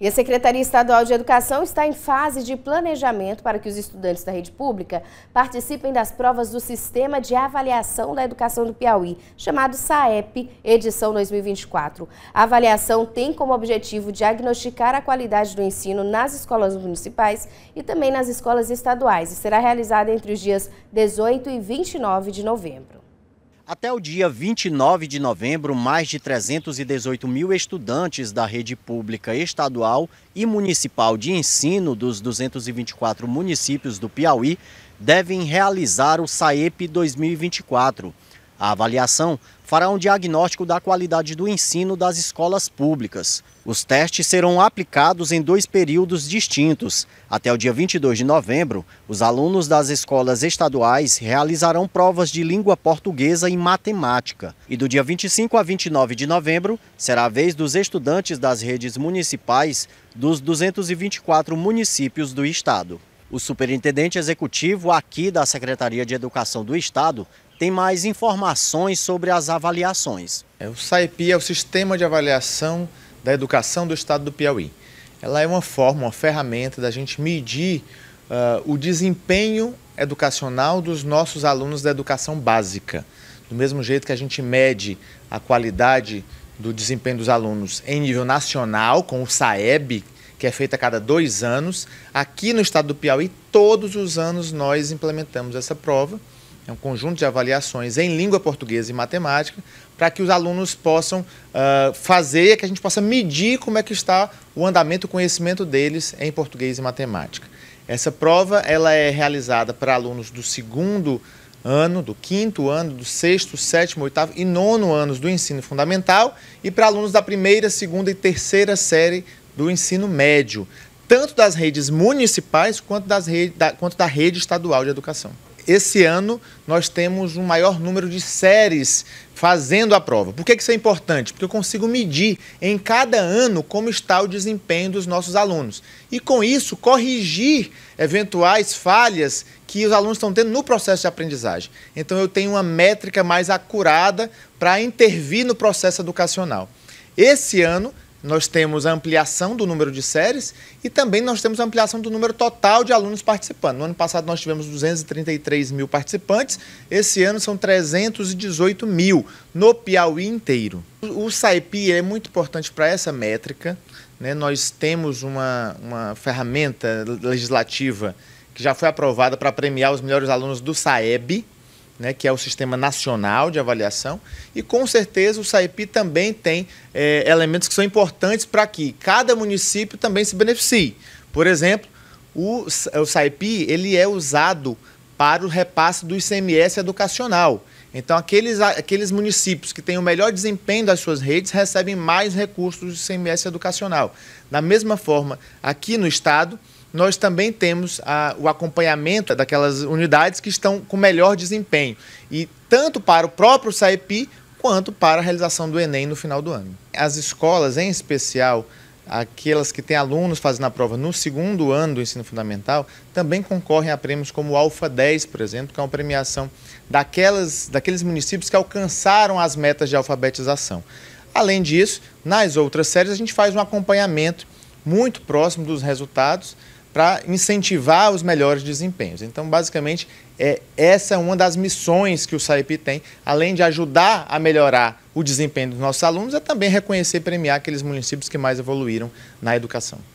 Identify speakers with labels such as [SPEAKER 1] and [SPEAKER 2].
[SPEAKER 1] E a Secretaria Estadual de Educação está em fase de planejamento para que os estudantes da rede pública participem das provas do Sistema de Avaliação da Educação do Piauí, chamado SAEP, edição 2024. A avaliação tem como objetivo diagnosticar a qualidade do ensino nas escolas municipais e também nas escolas estaduais e será realizada entre os dias 18 e 29 de novembro.
[SPEAKER 2] Até o dia 29 de novembro, mais de 318 mil estudantes da rede pública estadual e municipal de ensino dos 224 municípios do Piauí devem realizar o SAEP 2024 a avaliação fará um diagnóstico da qualidade do ensino das escolas públicas. Os testes serão aplicados em dois períodos distintos. Até o dia 22 de novembro, os alunos das escolas estaduais realizarão provas de língua portuguesa e matemática. E do dia 25 a 29 de novembro, será a vez dos estudantes das redes municipais dos 224 municípios do estado. O superintendente executivo aqui da Secretaria de Educação do Estado, tem mais informações sobre as avaliações. É, o SAEPI é o Sistema de Avaliação da Educação do Estado do Piauí.
[SPEAKER 3] Ela é uma forma, uma ferramenta da gente medir uh, o desempenho educacional dos nossos alunos da educação básica. Do mesmo jeito que a gente mede a qualidade do desempenho dos alunos em nível nacional, com o SAEB, que é feita a cada dois anos, aqui no estado do Piauí, todos os anos nós implementamos essa prova é um conjunto de avaliações em língua portuguesa e matemática, para que os alunos possam uh, fazer, que a gente possa medir como é que está o andamento, o conhecimento deles em português e matemática. Essa prova ela é realizada para alunos do segundo ano, do quinto ano, do sexto, sétimo, oitavo e nono anos do ensino fundamental e para alunos da primeira, segunda e terceira série do ensino médio, tanto das redes municipais quanto, das rede, da, quanto da rede estadual de educação esse ano nós temos um maior número de séries fazendo a prova. Por que isso é importante? Porque eu consigo medir em cada ano como está o desempenho dos nossos alunos. E com isso, corrigir eventuais falhas que os alunos estão tendo no processo de aprendizagem. Então, eu tenho uma métrica mais acurada para intervir no processo educacional. Esse ano, nós temos a ampliação do número de séries e também nós temos a ampliação do número total de alunos participando. No ano passado nós tivemos 233 mil participantes, esse ano são 318 mil no Piauí inteiro. O SAIPI é muito importante para essa métrica. Né? Nós temos uma, uma ferramenta legislativa que já foi aprovada para premiar os melhores alunos do SAEB, né, que é o Sistema Nacional de Avaliação, e com certeza o SAEPI também tem é, elementos que são importantes para que cada município também se beneficie. Por exemplo, o, o SAEPI ele é usado para o repasse do ICMS educacional. Então, aqueles, aqueles municípios que têm o melhor desempenho das suas redes recebem mais recursos do ICMS educacional. Da mesma forma, aqui no Estado, nós também temos a, o acompanhamento daquelas unidades que estão com melhor desempenho. E tanto para o próprio SAEPI quanto para a realização do Enem no final do ano. As escolas, em especial, aquelas que têm alunos fazendo a prova no segundo ano do ensino fundamental, também concorrem a prêmios como o Alfa 10, por exemplo, que é uma premiação daquelas, daqueles municípios que alcançaram as metas de alfabetização. Além disso, nas outras séries, a gente faz um acompanhamento muito próximo dos resultados para incentivar os melhores desempenhos. Então, basicamente, é, essa é uma das missões que o SAEP tem, além de ajudar a melhorar o desempenho dos nossos alunos, é também reconhecer e premiar aqueles municípios que mais evoluíram na educação.